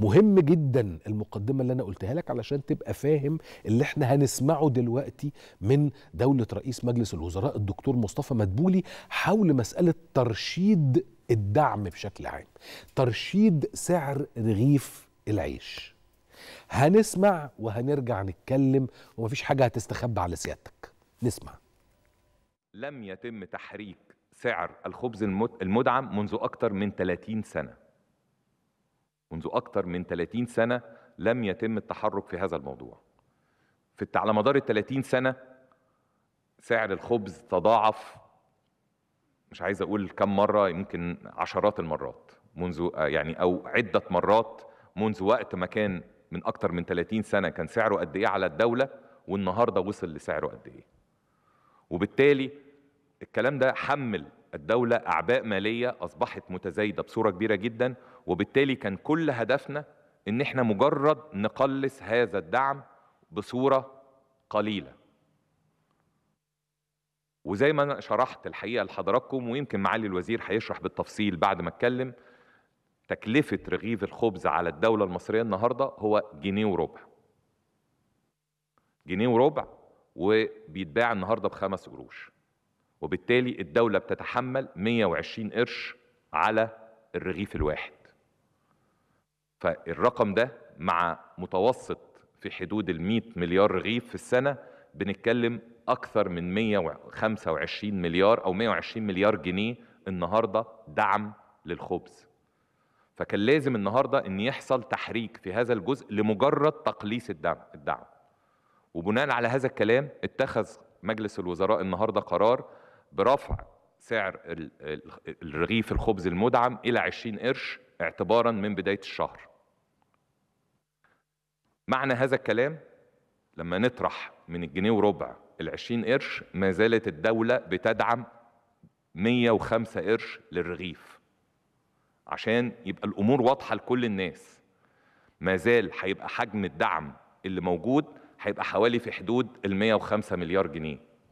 مهم جدا المقدمه اللي انا قلتها لك علشان تبقى فاهم اللي احنا هنسمعه دلوقتي من دوله رئيس مجلس الوزراء الدكتور مصطفى مدبولي حول مساله ترشيد الدعم بشكل عام ترشيد سعر رغيف العيش هنسمع وهنرجع نتكلم ومفيش حاجه هتستخبى على سيادتك نسمع لم يتم تحريك سعر الخبز المدعم منذ أكثر من 30 سنة منذ أكثر من 30 سنة لم يتم التحرك في هذا الموضوع في على مدار ال 30 سنة سعر الخبز تضاعف مش عايز أقول كم مرة يمكن عشرات المرات منذ يعني أو عدة مرات منذ وقت ما كان من أكثر من 30 سنة كان سعره قد إيه على الدولة والنهارده وصل لسعره قد إيه وبالتالي الكلام ده حمل الدولة أعباء مالية أصبحت متزايدة بصورة كبيرة جدا وبالتالي كان كل هدفنا إن إحنا مجرد نقلص هذا الدعم بصورة قليلة وزي ما أنا شرحت الحقيقة لحضراتكم ويمكن معالي الوزير هيشرح بالتفصيل بعد ما أتكلم تكلفة رغيف الخبز على الدولة المصرية النهاردة هو جنيه وربع جنيه وربع وبيتباع النهاردة بخمس قروش وبالتالي الدولة بتتحمل 120 قرش على الرغيف الواحد فالرقم ده مع متوسط في حدود ال 100 مليار رغيف في السنة بنتكلم أكثر من 125 مليار أو 120 مليار جنيه النهاردة دعم للخبز فكان لازم النهاردة أن يحصل تحريك في هذا الجزء لمجرد تقليص الدعم, الدعم. وبناء على هذا الكلام اتخذ مجلس الوزراء النهارده قرار برفع سعر الرغيف الخبز المدعم إلى 20 قرش اعتبارا من بداية الشهر معنى هذا الكلام لما نطرح من الجنيه وربع ال 20 قرش ما زالت الدولة بتدعم 105 قرش للرغيف عشان يبقى الأمور واضحة لكل الناس ما زال هيبقى حجم الدعم اللي موجود هيبقى حوالي في حدود ال 105 مليار جنيه